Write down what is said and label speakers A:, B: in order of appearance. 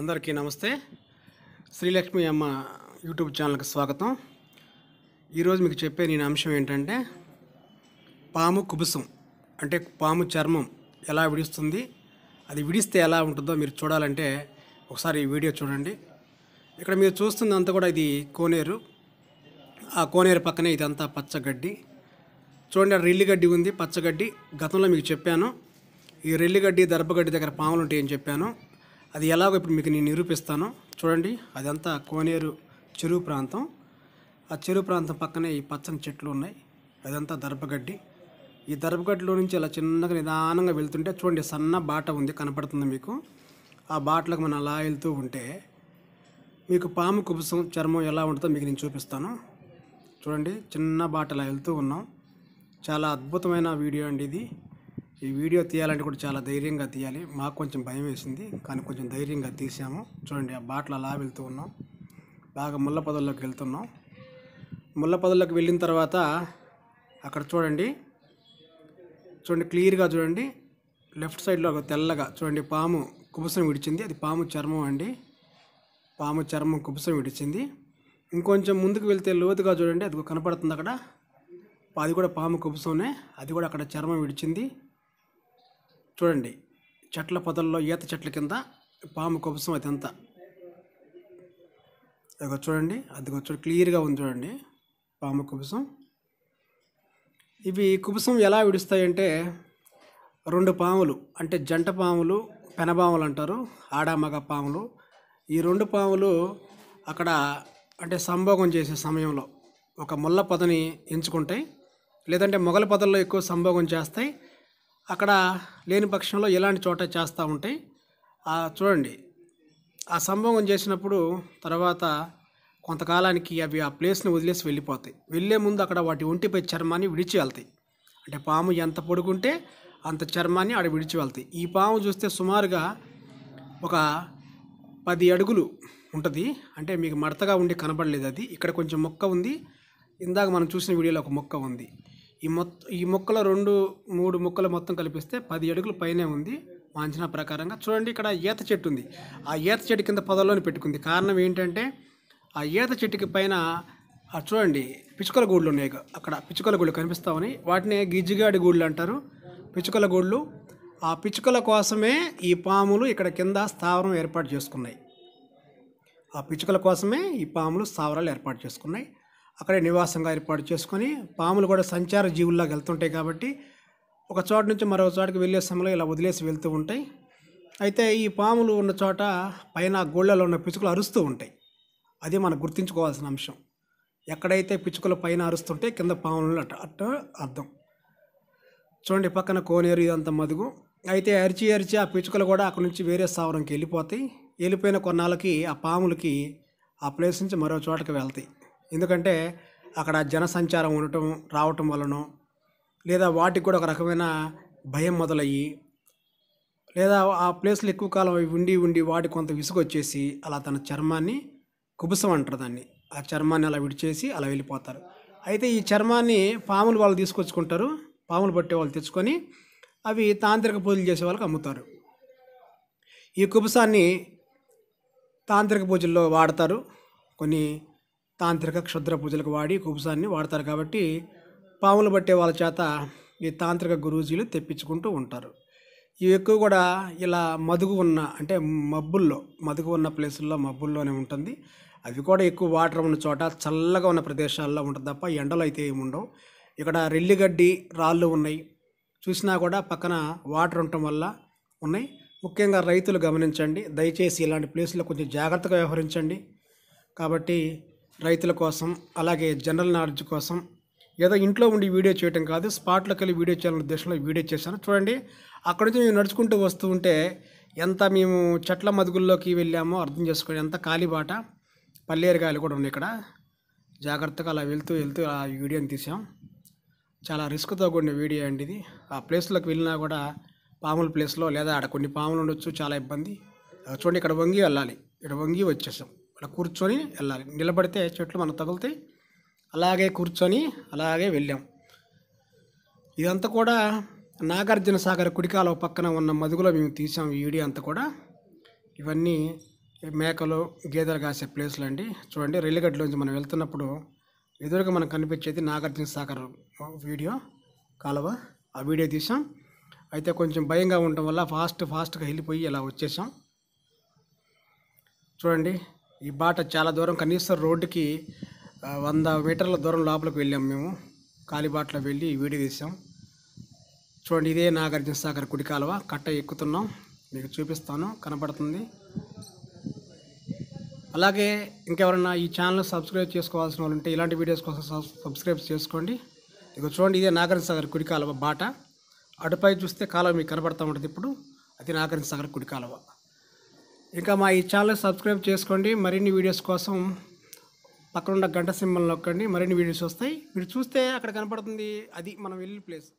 A: అందరికీ నమస్తే శ్రీలక్ష్మి అమ్మ యూట్యూబ్ ఛానల్కి స్వాగతం ఈరోజు మీకు చెప్పే నేను అంశం ఏంటంటే పాము కుబుసం అంటే పాము చర్మం ఎలా విడుస్తుంది అది విడిస్తే ఎలా ఉంటుందో మీరు చూడాలంటే ఒకసారి ఈ వీడియో చూడండి ఇక్కడ మీరు చూస్తున్నంత కూడా ఇది కోనేరు ఆ కోనేరు పక్కనే ఇదంతా పచ్చగడ్డి చూడండి రెల్లి గడ్డి ఉంది పచ్చగడ్డి గతంలో మీకు చెప్పాను ఈ రెల్లిగడ్డి దర్భగడ్డి దగ్గర పాములు ఉంటాయని చెప్పాను అది ఎలాగో ఇప్పుడు మీకు నేను నిరూపిస్తాను చూడండి అదంతా కోనేరు చెరువు ప్రాంతం ఆ చెరువు ప్రాంతం పక్కనే ఈ పచ్చని చెట్లు ఉన్నాయి అదంతా దర్భగడ్డి ఈ దర్భగడ్డిలో నుంచి అలా చిన్నగా నిదానంగా వెళ్తుంటే చూడండి సన్న బాట ఉంది కనపడుతుంది మీకు ఆ బాటలకు మనం అలా వెళ్తూ ఉంటే మీకు పాము కుబుసం చర్మం ఎలా ఉంటుందో మీకు నేను చూపిస్తాను చూడండి చిన్న బాట అలా వెళ్తూ ఉన్నాం చాలా అద్భుతమైన వీడియో అండి ఇది ఈ వీడియో తీయాలంటే కూడా చాలా ధైర్యంగా తీయాలి మాకు కొంచెం భయం వేసింది కానీ కొంచెం ధైర్యంగా తీసాము చూడండి ఆ బాటలు అలా వెళ్తూ ఉన్నాం బాగా ముళ్ళ పొదల్లోకి వెళ్తున్నాం ముళ్ళ పొదల్లోకి వెళ్ళిన తర్వాత అక్కడ చూడండి చూడండి క్లియర్గా చూడండి లెఫ్ట్ సైడ్లో ఒక తెల్లగా చూడండి పాము కుబుసం విడిచింది అది పాము చర్మం అండి పాము చర్మం కుబుసం విడిచింది ఇంకొంచెం ముందుకు వెళ్తే లోతుగా చూడండి అది కనపడుతుంది అక్కడ అది కూడా పాము కుబుసమే అది కూడా అక్కడ చర్మం విడిచింది చూడండి చెట్ల పొదల్లో ఈత చెట్ల కింద పాము అది ఎంత అదిగో చూడండి అదిగో చూడండి క్లియర్గా ఉంది చూడండి పాము కుబసం ఇవి కుబసం ఎలా విడుస్తాయంటే రెండు పాములు అంటే జంట పాములు పెనపాములు అంటారు ఆడామగ పాములు ఈ రెండు పాములు అక్కడ అంటే సంభోగం చేసే సమయంలో ఒక ముళ్ళ పొదని ఎంచుకుంటాయి లేదంటే మొగల పొదల్లో ఎక్కువ సంభోగం చేస్తాయి అక్కడ లేని పక్షంలో ఎలాంటి చోట చేస్తూ ఉంటే చూడండి ఆ సంభవం చేసినప్పుడు తర్వాత కొంతకాలానికి అవి ఆ ప్లేస్ని వదిలేసి వెళ్ళిపోతాయి వెళ్ళే ముందు అక్కడ వాటి ఒంటిపై చర్మాన్ని విడిచి వెళ్తాయి అంటే పాము ఎంత పొడుగుంటే అంత చర్మాన్ని అక్కడ విడిచి వెళ్తాయి ఈ పాము చూస్తే సుమారుగా ఒక పది అడుగులు ఉంటుంది అంటే మీకు మడతగా ఉండి కనబడలేదు అది ఇక్కడ కొంచెం మొక్క ఉంది ఇందాక మనం చూసిన వీడియోలో ఒక మొక్క ఉంది ఈ మొత్తం ఈ మొక్కల రెండు మూడు మొక్కలు మొత్తం కలిపిస్తే పది అడుగులు పైనే ఉంది మా అంచనా ప్రకారంగా చూడండి ఇక్కడ ఈత చెట్టు ఉంది ఆ ఈత చెట్టు కింద పొదల్లోని పెట్టుకుంది కారణం ఏంటంటే ఆ ఈత చెట్టుకి పైన చూడండి పిచ్చుకల గూళ్ళు ఉన్నాయి అక్కడ పిచ్చుకల గూళ్ళు కనిపిస్తా ఉన్నాయి వాటిని గిజ్జిగాడి గూళ్ళు అంటారు పిచ్చుకల గూళ్ళు ఆ పిచ్చుకల కోసమే ఈ పాములు ఇక్కడ కింద స్థావరం ఏర్పాటు చేసుకున్నాయి ఆ పిచ్చుకల కోసమే ఈ పాములు స్థావరాలు ఏర్పాటు చేసుకున్నాయి అక్కడే నివాసంగా ఏర్పాటు చేసుకొని పాములు కూడా సంచార జీవుల్లాగా వెళ్తుంటాయి కాబట్టి ఒక చోట నుంచి మరో చోటకి వెళ్ళే సమయంలో ఇలా వదిలేసి వెళ్తూ ఉంటాయి అయితే ఈ పాములు ఉన్న చోట పైన గోళ్ళలో ఉన్న పిచ్చుకలు అరుస్తూ ఉంటాయి అది మనం గుర్తించుకోవాల్సిన అంశం ఎక్కడైతే పిచ్చుకలు పైన అరుస్తుంటే కింద పాములు అట్ట అట్ట అర్థం చూడండి పక్కన కోనేరు ఇదంతా మదుగు అయితే అరిచి అరిచి ఆ పిచ్చుకలు కూడా అక్కడ నుంచి వేరే స్థావరంకి వెళ్ళిపోతాయి వెళ్ళిపోయిన కొన్నాళ్ళకి ఆ పాములకి ఆ ప్లేస్ నుంచి మరో చోటకి వెళ్తాయి ఎందుకంటే అక్కడ జనసంచారం ఉండటం రావటం వలనో లేదా వాటికి కూడా ఒక రకమైన భయం మొదలయ్యి లేదా ఆ ప్లేస్లో ఎక్కువ కాలం ఉండి ఉండి వాటి కొంత విసుగు వచ్చేసి అలా తన చర్మాన్ని కుబుసం అంటారు దాన్ని ఆ చర్మాన్ని అలా విడిచేసి అలా వెళ్ళిపోతారు అయితే ఈ చర్మాన్ని పాములు వాళ్ళు తీసుకొచ్చుకుంటారు పాములు పట్టే వాళ్ళు తెచ్చుకొని అవి తాంత్రిక పూజలు చేసే వాళ్ళకి అమ్ముతారు ఈ కుబుసాన్ని తాంత్రిక పూజల్లో వాడతారు కొన్ని తాంత్రిక క్షుద్ర పూజలకు వాడి కుబుసాన్ని వాడతారు కాబట్టి పాములు పట్టే వాళ్ళ చేత ఈ తాంత్రిక గురూజీలు తెప్పించుకుంటూ ఉంటారు ఇవి ఎక్కువ కూడా ఇలా మదుగు ఉన్న అంటే మబ్బుల్లో మదుగు ఉన్న ప్లేసుల్లో మబ్బుల్లోనే ఉంటుంది అవి కూడా ఎక్కువ వాటర్ ఉన్న చోట చల్లగా ఉన్న ప్రదేశాల్లో ఉంటుంది తప్ప ఎండలు అయితే ఏమి ఉండవు ఇక్కడ రెల్లిగడ్డి రాళ్ళు ఉన్నాయి చూసినా కూడా పక్కన వాటర్ ఉండటం వల్ల ఉన్నాయి ముఖ్యంగా రైతులు గమనించండి దయచేసి ఇలాంటి ప్లేసులో కొంచెం జాగ్రత్తగా వ్యవహరించండి కాబట్టి రైతుల కోసం అలాగే జనరల్ నాలెడ్జ్ కోసం ఏదో ఇంట్లో ఉండి వీడియో చేయటం కాదు స్పాట్లోకి వెళ్ళి వీడియో ఛానల్ ఉద్దేశంలో వీడియో చేశాను చూడండి అక్కడ నుంచి మేము నడుచుకుంటూ వస్తూ ఉంటే ఎంత మేము చెట్ల మదుగుల్లోకి వెళ్ళామో అర్థం చేసుకోండి ఎంత కాలిబాట పల్లేరుకాయలు కూడా ఉన్నాయి ఇక్కడ జాగ్రత్తగా అలా వెళ్తూ వెళ్తూ ఆ వీడియోని తీసాం చాలా రిస్క్తో కూడిన వీడియో అండి ఇది ఆ ప్లేస్లోకి వెళ్ళినా కూడా పాముల ప్లేస్లో లేదా ఆడ కొన్ని పాములు ఉండొచ్చు చాలా ఇబ్బంది చూడండి ఇక్కడ వంగి వెళ్ళాలి ఇక్కడ వంగి వచ్చేసాం అక్కడ కూర్చొని వెళ్ళాలి నిలబడితే చెట్లు మనం తగులుతాయి అలాగే కూర్చొని అలాగే వెళ్ళాం ఇదంతా కూడా నాగార్జున సాగర్ కుడికాల పక్కన ఉన్న మదుగులో మేము తీసాం ఈ వీడియో అంతా కూడా ఇవన్నీ మేకలు గేదెలు కాసే ప్లేస్లు అండి చూడండి నుంచి మనం వెళ్తున్నప్పుడు ఎదురుగా మనకు కనిపించేది నాగార్జున సాగర్ వీడియో కాలువ ఆ వీడియో తీసాం అయితే కొంచెం భయంగా ఉండటం వల్ల ఫాస్ట్ ఫాస్ట్గా వెళ్ళిపోయి ఇలా వచ్చేసాం చూడండి ఈ బాట చాలా దూరం కనీసం రోడ్డుకి వంద మీటర్ల దూరం లోపలికి వెళ్ళాం మేము కాలిబాటలో వెళ్ళి వీడియో తీసాం చూడండి ఇదే నాగార్జున సాగర్ కుడి కాలువ కట్ట ఎక్కుతున్నాం మీకు చూపిస్తాను కనపడుతుంది అలాగే ఇంకెవరన్నా ఈ ఛానల్ సబ్స్క్రైబ్ చేసుకోవాల్సిన వాళ్ళు ఉంటే ఇలాంటి వీడియోస్ కోసం సబ్స్క్రైబ్ చేసుకోండి ఇక చూడండి ఇదే నాగార్జున సాగర్ కుడి కాలువ బాట అటుపై చూస్తే కాలువ మీకు కనబడతా ఉంటుంది ఇప్పుడు అది నాగార్జున సాగర్ కుడి కాలువ ఇంకా మా ఈ ఛానల్ సబ్స్క్రైబ్ చేసుకోండి మరిన్ని వీడియోస్ కోసం పక్కనున్న గంట సింహంలో నొక్కండి మరిన్ని వీడియోస్ వస్తాయి మీరు చూస్తే అక్కడ కనపడుతుంది అది మనం వెళ్ళిన ప్లేస్